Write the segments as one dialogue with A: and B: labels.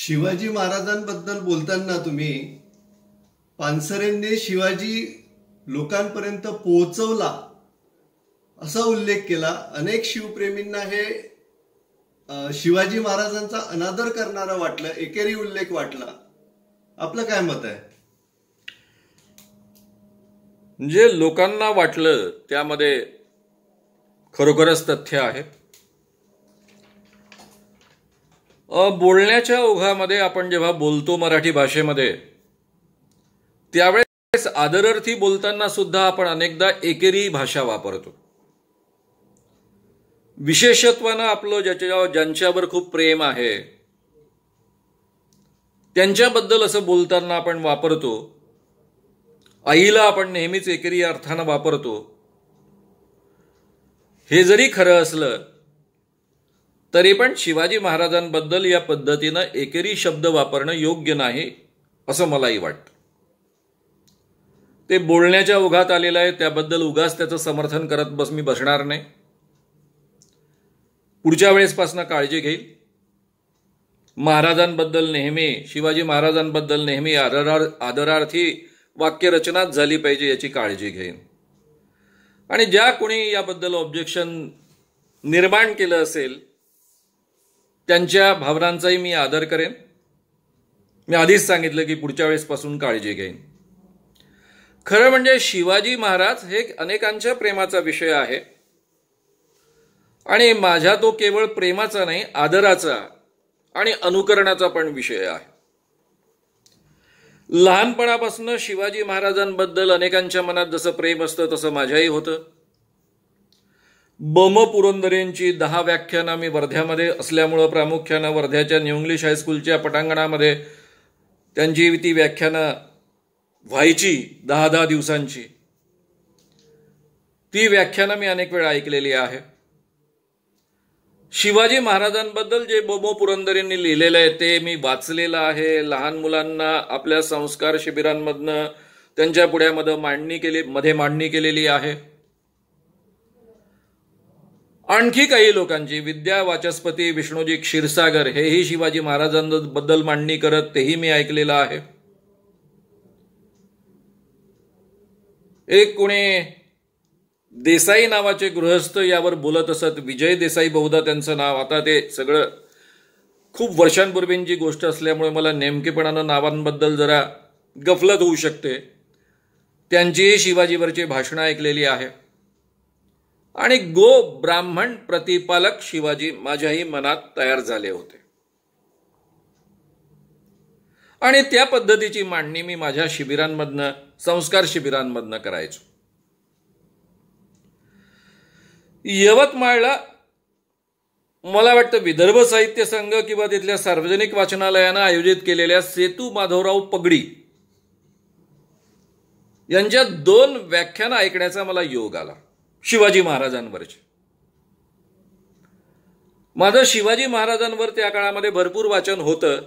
A: शिवाजी महाराजांबद्दल बोलताना तुम्ही पानसरेंनी शिवाजी लोकांपर्यंत पोहोचवला असा उल्लेख केला अनेक शिवप्रेमींना हे शिवाजी महाराजांचा अनादर करणारा वाटलं एकेरी उल्लेख वाटला आपलं काय मत आहे म्हणजे लोकांना वाटलं त्यामध्ये खरोखरच तथ्य आहे बोलण्याच्या ओघामध्ये आपण जेव्हा बोलतो मराठी भाषेमध्ये त्यावेळेस आदरार्थी बोलताना सुद्धा आपण अनेकदा एकेरी भाषा वापरतो विशेषत्वानं आपलं ज्याच्या ज्यांच्यावर खूप प्रेम आहे त्यांच्याबद्दल असं बोलताना आपण वापरतो आईला आपण नेहमीच एकेरी अर्थानं वापरतो हे जरी खरं असलं तरी पण शिवाजी महाराजांबद्दल या पद्धतीनं एकेरी शब्द वापरणं योग्य नाही असं मलाही वाटतं ते बोलण्याच्या ओघात आलेलं आहे त्याबद्दल उगाच त्याचं समर्थन करत बस मी बसणार नाही पुढच्या वेळेसपासून काळजी घेईल महाराजांबद्दल नेहमी शिवाजी महाराजांबद्दल नेहमी आदरार आदरार्थी वाक्यरचनाच झाली पाहिजे याची काळजी घेईन आणि ज्या कोणी याबद्दल ऑब्जेक्शन निर्माण केलं असेल त्यांच्या भावनांचाही मी आदर करेन मी आधीच सांगितलं की पुढच्या वेळेसपासून काळजी घेईन खरं म्हणजे शिवाजी महाराज हे अनेकांच्या प्रेमाचा विषय आहे आणि माझ्या तो केवळ प्रेमाचा नाही आदराचा आणि अनुकरणाचा पण विषय आहे लहानपणापासून शिवाजी महाराजांबद्दल अनेकांच्या मनात जसं प्रेम असतं तसं माझ्याही होतं बम पुरंदरेंची दहा व्याख्यानं मी वर्ध्यामध्ये असल्यामुळं प्रामुख्यानं वर्ध्याच्या न्यू इंग्लिश हायस्कूलच्या पटांगणामध्ये त्यांची ती व्याख्यानं व्हायची दहा दहा दिवसांची ती व्याख्यानं मी अनेक वेळा ऐकलेली आहे शिवाजी महाराजांबद्दल जे बोबो पुरंदरेंनी लिहिलेलं आहे ते मी वाचलेलं आहे लहान मुलांना आपल्या संस्कार शिबिरांमधनं त्यांच्या पुढ्यामध्ये मांडणी केली मध्ये मांडणी केलेली आहे आणखी काही लोकांची विद्या वाचस्पती विष्णूजी क्षीरसागर हेही शिवाजी महाराजांबद्दल मांडणी करत तेही मी ऐकलेलं आहे एक कोणी देसाई नावाचे गृहस्थ यावर बोलत असत विजय देसाई बहुधा त्यांचं नाव आता ते सगळं खूप वर्षांपूर्वींची गोष्ट असल्यामुळे मला नेमकेपणानं नावांबद्दल जरा गफलत होऊ शकते त्यांचीही शिवाजीवरची भाषणं ऐकलेली आहे आणि गो ब्राह्मण प्रतिपालक शिवाजी माझ्याही मनात तयार झाले होते आणि त्या पद्धतीची मांडणी मी माझ्या शिबिरांमधनं संस्कार शिबिरांमधनं करायचो यवतमाळला मला वाटतं विदर्भ साहित्य संघ किंवा तिथल्या सार्वजनिक वाचनालयानं आयोजित केलेल्या सेतू माधवराव पगडी यांच्या दोन व्याख्यानं ऐकण्याचा मला योग आला शिवाजी महाराजांवरचे माझं शिवाजी महाराजांवर त्या काळामध्ये भरपूर वाचन होतं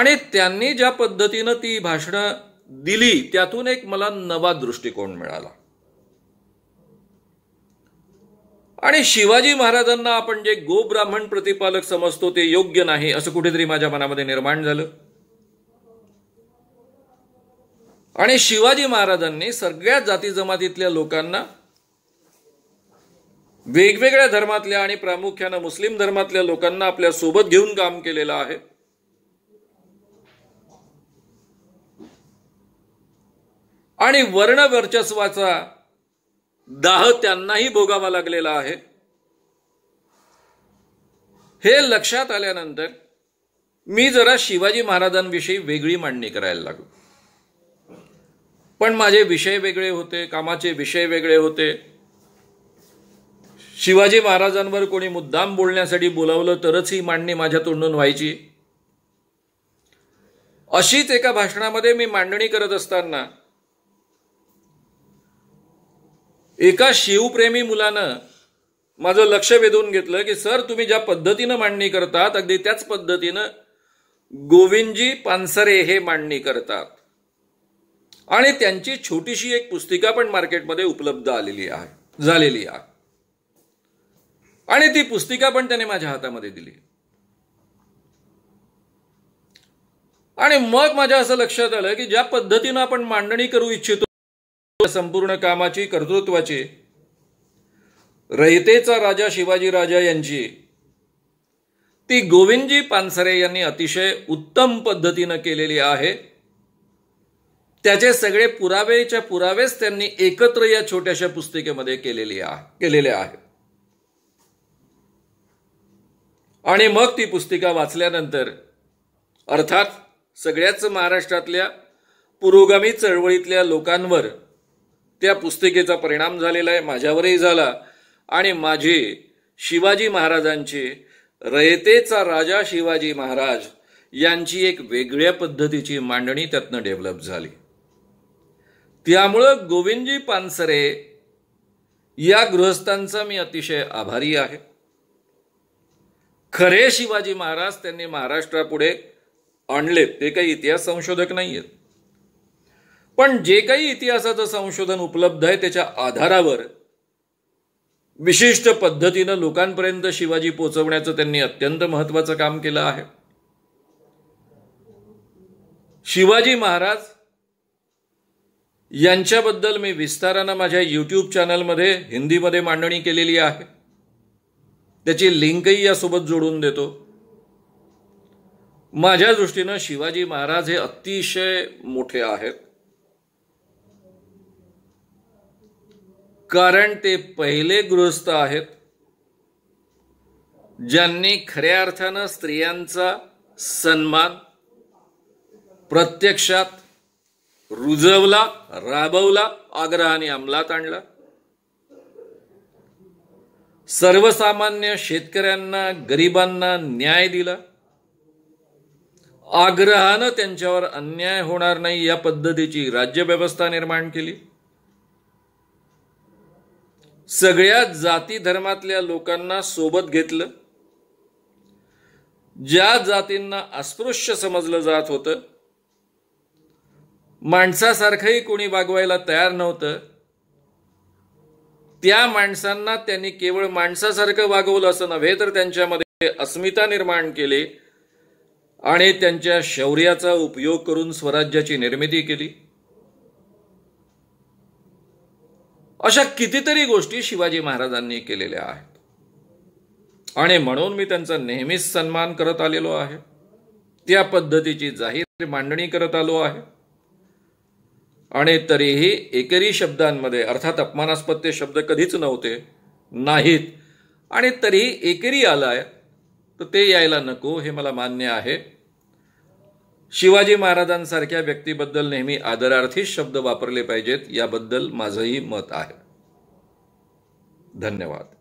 A: आणि त्यांनी ज्या पद्धतीनं ती भाषणं दिली त्यातून एक मला नवा दृष्टिकोन मिळाला आणि शिवाजी महाराजांना आपण जे गोब्राह्मण प्रतिपालक समजतो ते योग्य नाही असं कुठेतरी माझ्या मनामध्ये निर्माण झालं आणि शिवाजी महाराजांनी सगळ्या जाती जमातीतल्या लोकांना वेगवेगळ्या धर्मातल्या आणि प्रामुख्यानं मुस्लिम धर्मातल्या लोकांना आपल्या सोबत घेऊन काम केलेलं आहे आणि वर्ण वर्चस्वाचा दाह त्यांनाही भोगावा लागलेला आहे हे लक्षात आल्यानंतर मी जरा शिवाजी महाराजांविषयी वेगळी मांडणी करायला लागलो पण माझे विषय वेगळे होते कामाचे विषय वेगळे होते शिवाजी महाराजांवर कोणी मुद्दाम बोलण्यासाठी बोलावलं तरच ही मांडणी माझ्या तोंडून व्हायची अशीच एका भाषणामध्ये मी मांडणी करत असताना एका शिवप्रेमी मुलानं माझं लक्ष वेधून घेतलं की सर तुम्ही ज्या पद्धतीनं मांडणी करतात अगदी त्याच पद्धतीनं गोविंदजी पानसरे हे मांडणी करतात आणि त्यांची छोटीशी एक पुस्तिका पण मार्केटमध्ये उपलब्ध आलेली आहे झालेली आहे आणि ती पुस्तिका पण त्याने माझ्या हातामध्ये दिली आणि मग माझ्या असं लक्षात आलं की ज्या पद्धतीनं आपण मांडणी करू इच्छितो संपूर्ण कामाची कर्तृत्वाची रहितेचा राजा शिवाजी राजा यांची ती गोविंदजी पानसरे यांनी अतिशय उत्तम पद्धतीनं केलेली आहे त्याचे सगळे पुरावेच्या पुरावेच त्यांनी एकत्र या छोट्याशा पुस्तिकेमध्ये केलेले आहे केलेले आहे आणि मग ती पुस्तिका वाचल्यानंतर अर्थात सगळ्याच महाराष्ट्रातल्या पुरोगामी चळवळीतल्या लोकांवर त्या पुस्तिकेचा परिणाम झालेला आहे माझ्यावरही झाला आणि माझे शिवाजी महाराजांचे रयतेचा राजा शिवाजी महाराज यांची एक वेगळ्या पद्धतीची मांडणी त्यातनं डेव्हलप झाली त्यामुळं गोविंदजी पानसरे या गृहस्थांचा मी अतिशय आभारी आहे खरे शिवाजी महाराज त्यांनी महाराष्ट्रापुढे आणले ते काही इतिहास संशोधक नाही आहेत पण जे काही इतिहासाचं संशोधन उपलब्ध आहे त्याच्या आधारावर विशिष्ट पद्धतीनं लोकांपर्यंत शिवाजी पोचवण्याचं त्यांनी अत्यंत महत्वाचं काम केलं आहे शिवाजी महाराज यांच्याबद्दल मी विस्तारानं माझ्या यूट्यूब चॅनलमध्ये हिंदीमध्ये मांडणी केलेली आहे त्याची लिंकही यासोबत जोडून देतो माझ्या दृष्टीनं शिवाजी महाराज हे अतिशय मोठे आहेत कारण ते पहिले गृहस्थ आहेत ज्यांनी खऱ्या अर्थानं स्त्रियांचा सन्मान प्रत्यक्षात रुजवला राबवला आग्रहाने अंमलात आणला सर्वसामान्य शेतकऱ्यांना गरिबांना न्याय दिला आग्रहानं त्यांच्यावर अन्याय होणार नाही या पद्धतीची राज्य व्यवस्था निर्माण केली सगळ्या जाती धर्मातल्या लोकांना सोबत घेतलं ज्या जातींना अस्पृश्य समजलं जात होतं माणसासारखंही कोणी वागवायला तयार नव्हतं त्या माणसांना त्यांनी केवळ माणसासारखं वागवलं असं नव्हे तर त्यांच्यामध्ये अस्मिता निर्माण केली आणि त्यांच्या शौर्याचा उपयोग करून स्वराज्याची निर्मिती केली अशा कितीतरी गोष्टी शिवाजी महाराजांनी केलेल्या आहेत आणि म्हणून मी त्यांचा नेहमीच सन्मान करत आलेलो आहे त्या पद्धतीची जाहीर मांडणी करत आलो आहे आणि तरीही एकेरी शब्दांमध्ये अर्थात अपमानास्पद ते शब्द कधीच नव्हते नाहीत आणि तरीही एकेरी आलाय तर ते यायला नको हे मला मान्य आहे शिवाजी महाराजांसारख्या व्यक्तीबद्दल नेहमी आदरार्थी शब्द वापरले पाहिजेत याबद्दल माझंही मत आहे धन्यवाद